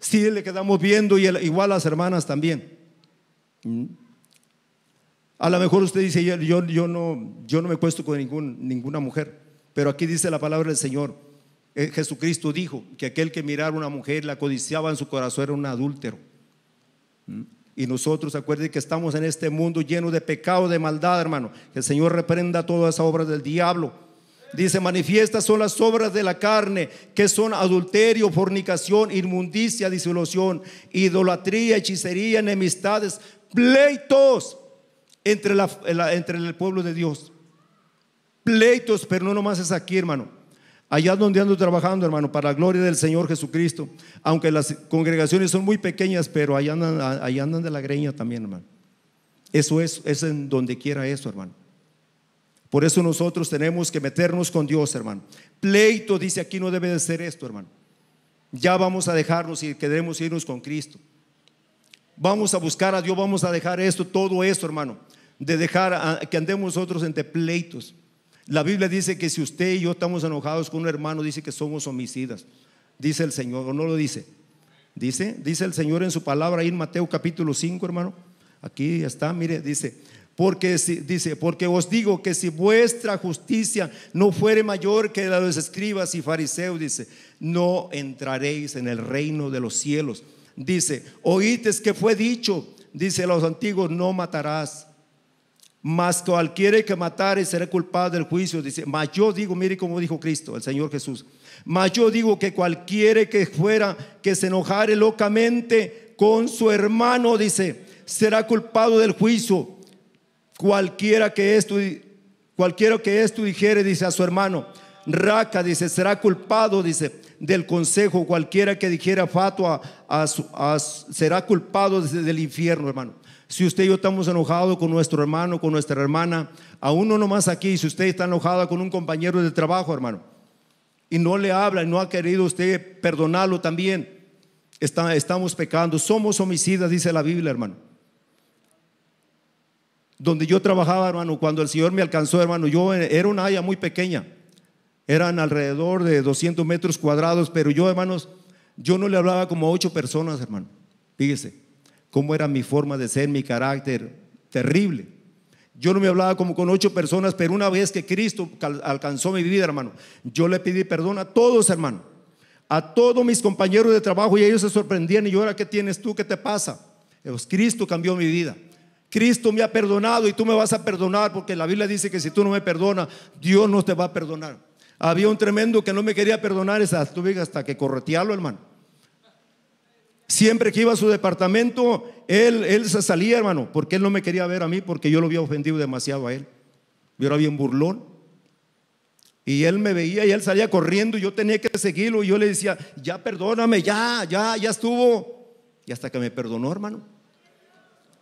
Si le quedamos viendo y igual las hermanas también. Mm. A lo mejor usted dice, yo, yo, no, yo no me cuesto con ninguna mujer, pero aquí dice la palabra del Señor. Eh, Jesucristo dijo que aquel que mirara a una mujer la codiciaba en su corazón era un adúltero. Y nosotros, acuérdense que estamos en este mundo lleno de pecado, de maldad, hermano. Que el Señor reprenda todas esas obras del diablo. Dice, manifiestas son las obras de la carne, que son adulterio, fornicación, inmundicia, disolución, idolatría, hechicería, enemistades, pleitos entre, entre el pueblo de Dios. Pleitos, pero no nomás es aquí, hermano. Allá donde ando trabajando, hermano, para la gloria del Señor Jesucristo. Aunque las congregaciones son muy pequeñas, pero allá andan, de la greña también, hermano. Eso es, es en donde quiera eso, hermano. Por eso nosotros tenemos que meternos con Dios, hermano. Pleito dice aquí no debe de ser esto, hermano. Ya vamos a dejarnos y queremos irnos con Cristo. Vamos a buscar a Dios, vamos a dejar esto, todo esto, hermano. De dejar que andemos nosotros entre pleitos. La Biblia dice que si usted y yo estamos enojados con un hermano, dice que somos homicidas. Dice el Señor, o no lo dice. Dice, dice el Señor en su palabra ahí en Mateo capítulo 5, hermano. Aquí está, mire, dice, porque dice, porque os digo que si vuestra justicia no fuere mayor que la de los escribas y fariseos, dice, no entraréis en el reino de los cielos. Dice, oíste que fue dicho, dice los antiguos, no matarás. Mas cualquiera que matare será culpado del juicio. Dice, mas yo digo, mire cómo dijo Cristo, el Señor Jesús. Mas yo digo que cualquiera que fuera, que se enojare locamente con su hermano, dice, será culpado del juicio. Cualquiera que esto, cualquiera que esto dijere, dice a su hermano, raca, dice, será culpado, dice, del consejo. Cualquiera que dijera fatua, a será culpado del infierno, hermano. Si usted y yo estamos enojados con nuestro hermano, con nuestra hermana, a uno nomás aquí, si usted está enojada con un compañero de trabajo, hermano, y no le habla y no ha querido usted perdonarlo también, estamos pecando. Somos homicidas, dice la Biblia, hermano. Donde yo trabajaba, hermano, cuando el Señor me alcanzó, hermano, yo era una haya muy pequeña. Eran alrededor de 200 metros cuadrados, pero yo, hermanos, yo no le hablaba como a ocho personas, hermano. Fíjese cómo era mi forma de ser, mi carácter, terrible. Yo no me hablaba como con ocho personas, pero una vez que Cristo alcanzó mi vida, hermano, yo le pedí perdón a todos, hermano, a todos mis compañeros de trabajo y ellos se sorprendían y yo ahora, ¿qué tienes tú? ¿Qué te pasa? Pues Cristo cambió mi vida. Cristo me ha perdonado y tú me vas a perdonar porque la Biblia dice que si tú no me perdonas, Dios no te va a perdonar. Había un tremendo que no me quería perdonar, esa hasta que corretearlo, hermano. Siempre que iba a su departamento, él, él se salía, hermano, porque él no me quería ver a mí, porque yo lo había ofendido demasiado a él. Yo era bien burlón. Y él me veía y él salía corriendo y yo tenía que seguirlo. Y yo le decía, ya perdóname, ya, ya, ya estuvo. Y hasta que me perdonó, hermano.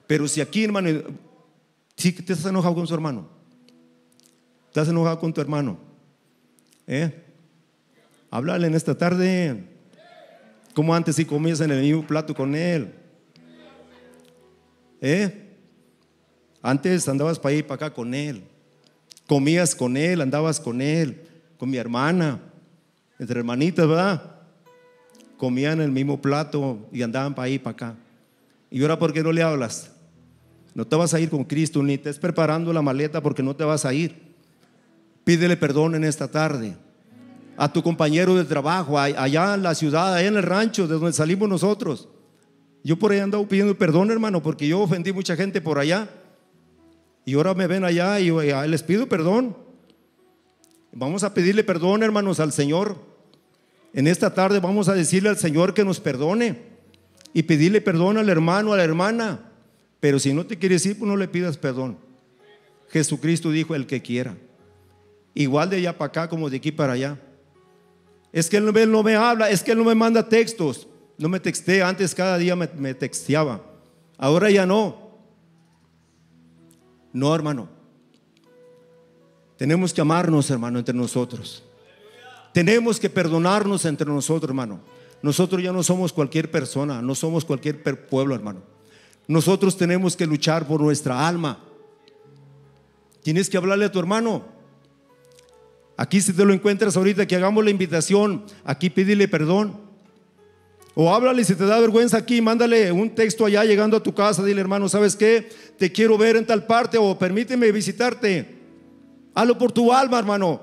Pero si aquí, hermano, si te has enojado con su hermano, te has enojado con tu hermano, ¿eh? Háblale en esta tarde. Como antes si comías en el mismo plato con él. ¿Eh? Antes andabas para allá y para acá con él. Comías con él, andabas con él, con mi hermana, entre hermanitas, ¿verdad? Comían el mismo plato y andaban para ahí y para acá. ¿Y ahora por qué no le hablas? No te vas a ir con Cristo, ni te estás preparando la maleta porque no te vas a ir. Pídele perdón en esta tarde a tu compañero de trabajo, allá en la ciudad, allá en el rancho de donde salimos nosotros. Yo por ahí andaba pidiendo perdón, hermano, porque yo ofendí mucha gente por allá. Y ahora me ven allá y ah, les pido perdón. Vamos a pedirle perdón, hermanos, al Señor. En esta tarde vamos a decirle al Señor que nos perdone y pedirle perdón al hermano, a la hermana. Pero si no te quieres ir, pues no le pidas perdón. Jesucristo dijo, el que quiera. Igual de allá para acá como de aquí para allá. Es que él no, me habla, es que él no me manda textos. No me texté antes cada día me, me texteaba. Ahora ya no. No, hermano. Tenemos que amarnos, hermano, entre nosotros. Tenemos que perdonarnos entre nosotros, hermano. Nosotros ya no somos cualquier persona, no somos cualquier pueblo, hermano. Nosotros tenemos que luchar por nuestra alma. Tienes que hablarle a tu hermano. Aquí si te lo encuentras ahorita, que hagamos la invitación, aquí pídele perdón. O háblale si te da vergüenza aquí, mándale un texto allá llegando a tu casa, dile hermano, ¿sabes qué? Te quiero ver en tal parte o permíteme visitarte. Hazlo por tu alma, hermano.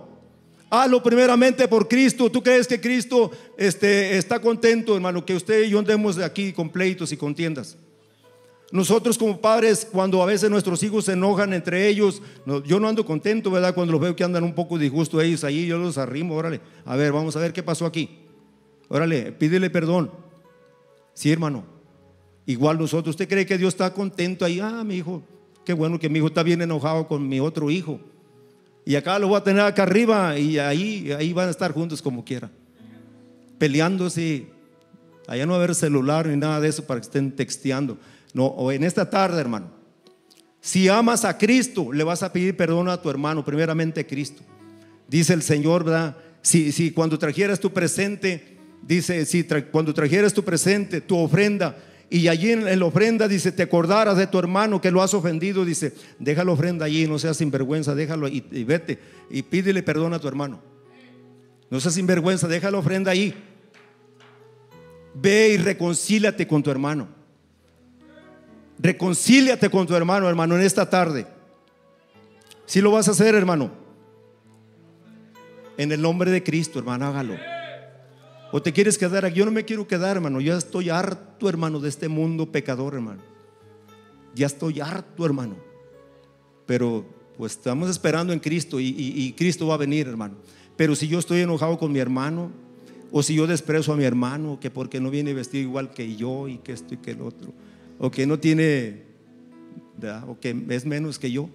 Hazlo primeramente por Cristo. ¿Tú crees que Cristo este, está contento, hermano, que usted y yo andemos de aquí con pleitos y contiendas? Nosotros como padres, cuando a veces nuestros hijos se enojan entre ellos, yo no ando contento, ¿verdad? Cuando los veo que andan un poco disgusto ellos ahí, yo los arrimo, órale, a ver, vamos a ver qué pasó aquí. Órale, pídele perdón. Sí, hermano. Igual nosotros, ¿usted cree que Dios está contento ahí? Ah, mi hijo, qué bueno que mi hijo está bien enojado con mi otro hijo. Y acá lo voy a tener acá arriba y ahí, ahí van a estar juntos como quiera. Peleándose. Allá no va a haber celular ni nada de eso para que estén texteando no, o en esta tarde, hermano. Si amas a Cristo, le vas a pedir perdón a tu hermano, primeramente Cristo. Dice el Señor, ¿verdad? Si, si cuando trajeras tu presente, dice, si cuando trajeras tu presente, tu ofrenda, y allí en, la ofrenda, dice, te acordaras de tu hermano que lo has ofendido, dice, deja la ofrenda allí, no seas sinvergüenza, déjalo y, vete y pídele perdón a tu hermano. No seas sinvergüenza, deja la ofrenda ahí. Ve y reconcílate con tu hermano. Reconcíliate con tu hermano, hermano, en esta tarde. Si lo vas a hacer, hermano, en el nombre de Cristo, hermano, hágalo. O te quieres quedar aquí. Yo no me quiero quedar, hermano. Yo estoy harto, hermano, de este mundo pecador, hermano. Ya estoy harto, hermano. Pero pues estamos esperando en Cristo y, y Cristo va a venir, hermano. Pero si yo estoy enojado con mi hermano, o si yo desprezo a mi hermano, que porque no viene vestido igual que yo y que esto y que el otro o que no tiene, o que es menos que yo.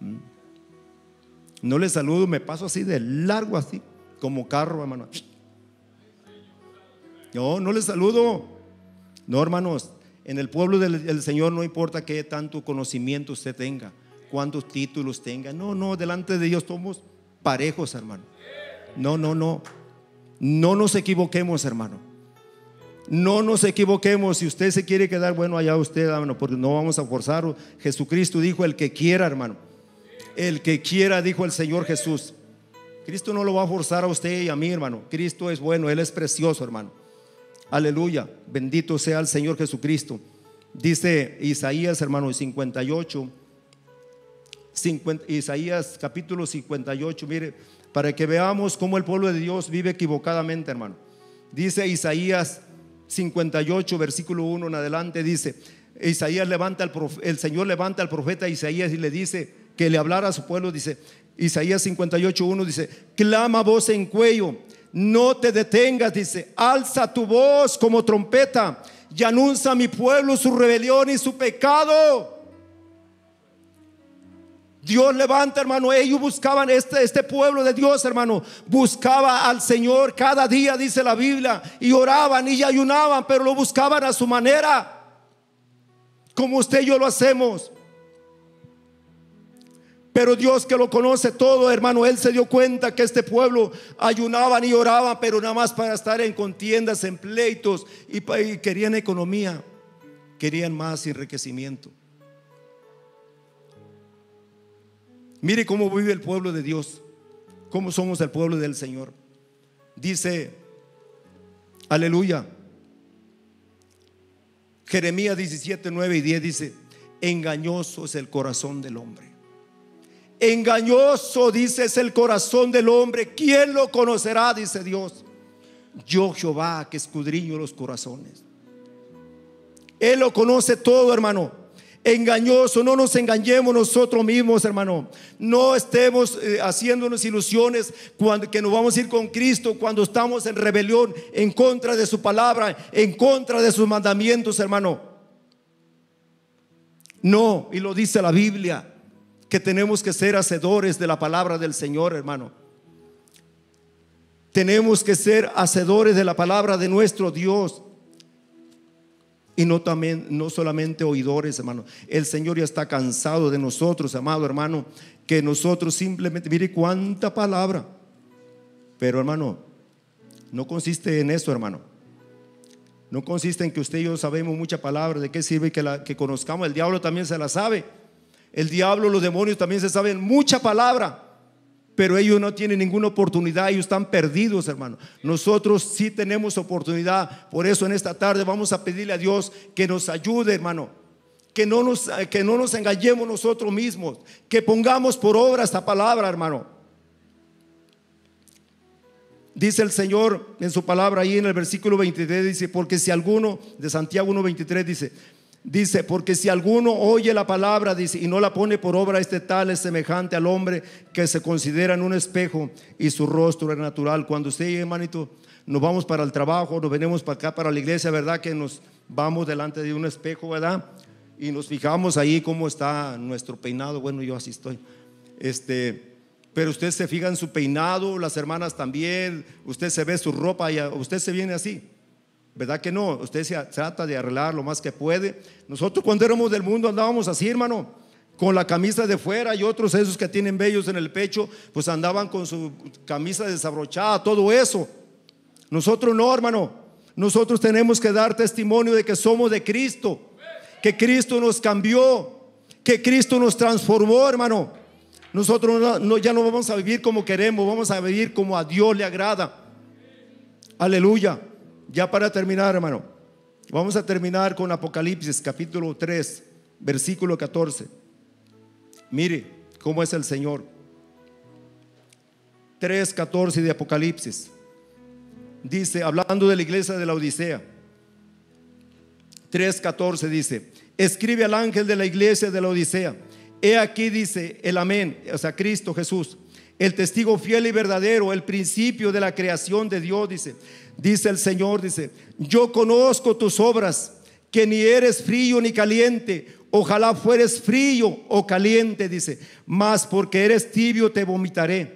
Mm. No le saludo, me paso así de largo, así, como carro, hermano. No, no le saludo. No, hermanos, en el pueblo del, del Señor no importa qué tanto conocimiento usted tenga, cuántos títulos tenga. No, no, delante de Dios somos parejos, hermano. No, no, no. No nos equivoquemos, hermano. No nos equivoquemos, si usted se quiere quedar bueno allá usted, hermano, porque no vamos a forzar. Jesucristo dijo, el que quiera, hermano. El que quiera, dijo el Señor Jesús. Cristo no lo va a forzar a usted y a mí, hermano. Cristo es bueno, Él es precioso, hermano. Aleluya. Bendito sea el Señor Jesucristo. Dice Isaías, hermano, 58. Isaías capítulo 58, mire, para que veamos cómo el pueblo de Dios vive equivocadamente, hermano. Dice Isaías 58, versículo 1 en adelante, dice, Isaías levanta el Señor levanta al profeta Isaías y le dice que le hablara a su pueblo, dice, Isaías 58, 1 dice, clama voz en cuello, no te detengas, dice, alza tu voz como trompeta y anuncia a mi pueblo su rebelión y su pecado Dios levanta, hermano. Ellos buscaban, este, este pueblo de Dios, hermano, buscaba al Señor cada día, dice la Biblia, y oraban y ayunaban, pero lo buscaban a su manera, como usted y yo lo hacemos. Pero Dios que lo conoce todo, hermano, Él se dio cuenta que este pueblo ayunaban y oraban, pero nada más para estar en contiendas, en pleitos y, y querían economía, querían más enriquecimiento. Mire cómo vive el pueblo de Dios, cómo somos el pueblo del Señor. Dice, aleluya. Jeremías 17, 9 y 10 dice, engañoso es el corazón del hombre. Engañoso, dice, es el corazón del hombre. ¿Quién lo conocerá? Dice Dios. Yo Jehová que escudriño los corazones. Él lo conoce todo, hermano engañoso. No nos engañemos nosotros mismos, hermano. No estemos eh, haciéndonos ilusiones cuando, que nos vamos a ir con Cristo cuando estamos en rebelión, en contra de su palabra, en contra de sus mandamientos, hermano. No, y lo dice la Biblia, que tenemos que ser hacedores de la palabra del Señor, hermano. Tenemos que ser hacedores de la palabra de nuestro Dios y no, también, no solamente oidores, hermano. El Señor ya está cansado de nosotros, amado hermano, que nosotros simplemente, mire cuánta palabra. Pero hermano, no consiste en eso, hermano. No consiste en que usted y yo sabemos mucha palabra, de qué sirve que, la, que conozcamos. El diablo también se la sabe. El diablo, los demonios también se saben mucha palabra pero ellos no tienen ninguna oportunidad, ellos están perdidos, hermano. Nosotros sí tenemos oportunidad, por eso en esta tarde vamos a pedirle a Dios que nos ayude, hermano. Que no nos, que no nos engañemos nosotros mismos, que pongamos por obra esta palabra, hermano. Dice el Señor en su palabra ahí en el versículo 23, dice, porque si alguno, de Santiago 1.23 dice, Dice, porque si alguno oye la palabra, dice, y no la pone por obra, este tal es semejante al hombre que se considera en un espejo y su rostro es natural. Cuando usted hermanito, nos vamos para el trabajo, nos venimos para acá, para la iglesia, ¿verdad? Que nos vamos delante de un espejo, ¿verdad? Y nos fijamos ahí cómo está nuestro peinado. Bueno, yo así estoy. Este, pero usted se fija en su peinado, las hermanas también, usted se ve su ropa, y usted se viene así. ¿verdad que no? Usted se trata de arreglar lo más que puede. Nosotros cuando éramos del mundo andábamos así, hermano, con la camisa de fuera y otros esos que tienen vellos en el pecho, pues andaban con su camisa desabrochada, todo eso. Nosotros no, hermano. Nosotros tenemos que dar testimonio de que somos de Cristo, que Cristo nos cambió, que Cristo nos transformó, hermano. Nosotros ya no vamos a vivir como queremos, vamos a vivir como a Dios le agrada. Aleluya. Ya para terminar, hermano, vamos a terminar con Apocalipsis capítulo 3, versículo 14. Mire cómo es el Señor. 3.14 de Apocalipsis. Dice, hablando de la iglesia de la Odisea. 3.14 dice, escribe al ángel de la iglesia de la Odisea. He aquí dice el amén, o sea, Cristo Jesús el testigo fiel y verdadero, el principio de la creación de Dios, dice, dice el Señor, dice, yo conozco tus obras, que ni eres frío ni caliente, ojalá fueres frío o caliente, dice, mas porque eres tibio te vomitaré,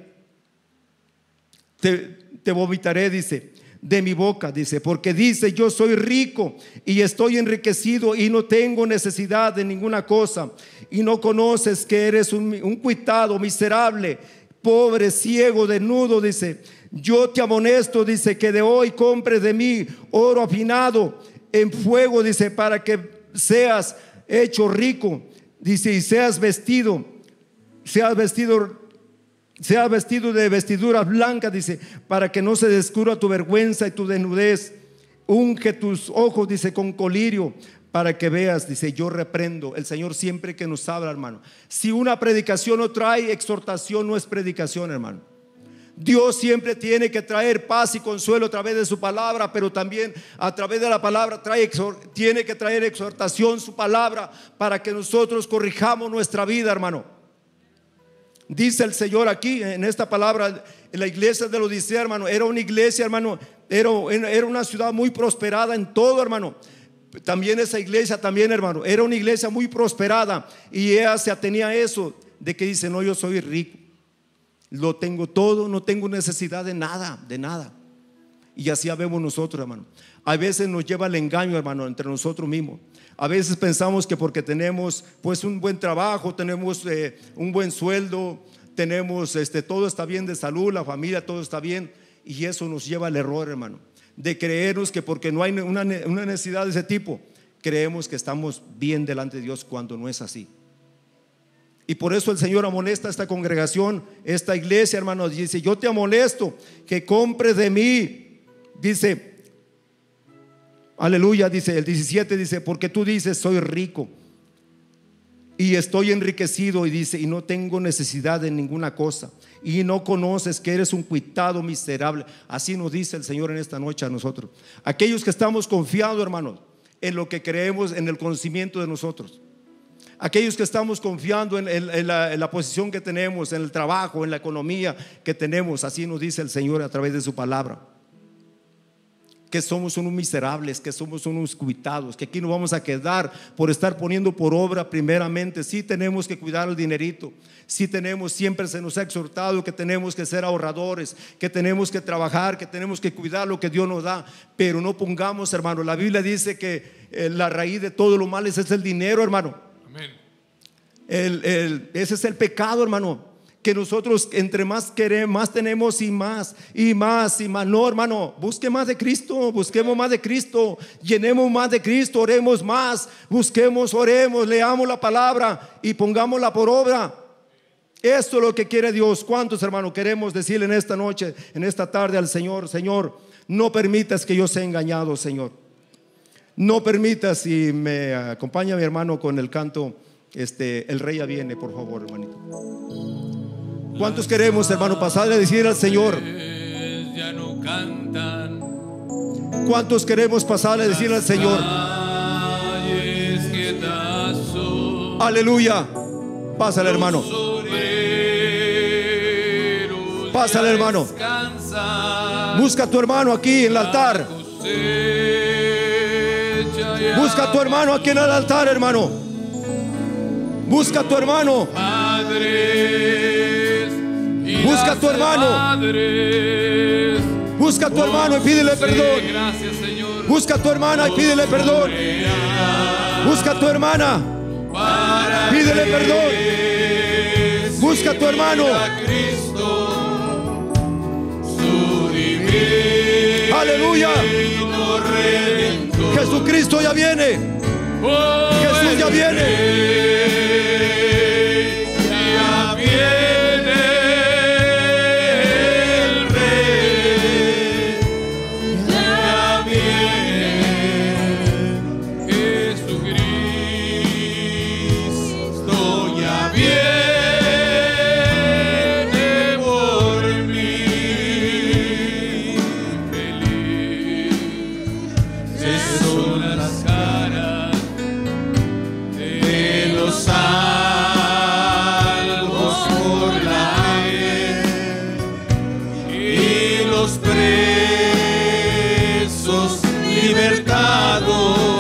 te, vomitaré, dice, de mi boca, dice, porque dice, yo soy rico y estoy enriquecido y no tengo necesidad de ninguna cosa, y no conoces que eres un, un cuitado miserable, pobre, ciego, desnudo, dice, yo te amonesto, dice, que de hoy compres de mí oro afinado en fuego, dice, para que seas hecho rico, dice, y seas vestido, seas vestido seas vestido de vestiduras blancas, dice, para que no se descubra tu vergüenza y tu desnudez. Unge tus ojos, dice, con colirio, para que veas, dice, yo reprendo. El Señor siempre que nos habla, hermano. Si una predicación no trae exhortación, no es predicación, hermano. Dios siempre tiene que traer paz y consuelo a través de su palabra, pero también a través de la palabra trae, tiene que traer exhortación su palabra para que nosotros corrijamos nuestra vida, hermano. Dice el Señor aquí en esta palabra, la iglesia de lo dice: hermano, era una iglesia, hermano, era una ciudad muy prosperada en todo, hermano. También esa iglesia, también hermano, era una iglesia muy prosperada y ella se atenía eso, de que dice, no, yo soy rico, lo tengo todo, no tengo necesidad de nada, de nada. Y así vemos nosotros, hermano. A veces nos lleva el engaño, hermano, entre nosotros mismos. A veces pensamos que porque tenemos pues un buen trabajo, tenemos eh, un buen sueldo, tenemos este todo está bien de salud, la familia todo está bien y eso nos lleva al error, hermano de creernos que porque no hay una, necesidad de ese tipo, creemos que estamos bien delante de Dios cuando no es así. Y por eso el Señor amonesta a esta congregación, esta iglesia, hermanos. Dice, yo te amolesto que compres de mí. Dice, aleluya, dice el 17, dice, porque tú dices, soy rico y estoy enriquecido y dice, y no tengo necesidad de ninguna cosa, y no conoces que eres un cuitado miserable. Así nos dice el Señor en esta noche a nosotros. Aquellos que estamos confiados, hermanos, en lo que creemos, en el conocimiento de nosotros. Aquellos que estamos confiando en la posición que tenemos, en el trabajo, en la economía que tenemos, así nos dice el Señor a través de su palabra que somos unos miserables, que somos unos cuitados, que aquí nos vamos a quedar por estar poniendo por obra primeramente. Sí tenemos que cuidar el dinerito, sí tenemos, siempre se nos ha exhortado que tenemos que ser ahorradores, que tenemos que trabajar, que tenemos que cuidar lo que Dios nos da, pero no pongamos, hermano, la Biblia dice que eh, la raíz de todo lo males es el dinero, hermano. ese es el pecado, hermano que nosotros entre más queremos, más tenemos y más, y más, y más. No, hermano, busque más de Cristo, busquemos más de Cristo, llenemos más de Cristo, oremos más, busquemos, oremos, leamos la palabra y pongámosla por obra. Esto es lo que quiere Dios. ¿Cuántos, hermano, queremos decirle en esta noche, en esta tarde al Señor, Señor, no permitas que yo sea engañado, Señor? No permitas, y me acompaña mi hermano con el canto, este, el rey ya viene, por favor, hermanito. ¿Cuántos queremos, hermano, Pasarle a decir al Señor? Ya no cantan ¿Cuántos queremos pasarle a decir al Señor? Aleluya. Pásale, hermano. Pásale, hermano. Busca a tu hermano aquí en el altar. Busca a tu hermano aquí en el altar, hermano. Busca a tu hermano. Padre. Busca a tu hermano. Busca a tu hermano y pídele perdón. Busca a tu hermana y pídele perdón. Busca a tu hermana. Pídele perdón. Busca a tu hermano. Aleluya. Jesucristo ya viene. Oh, Jesús ya viene. los presos libertados.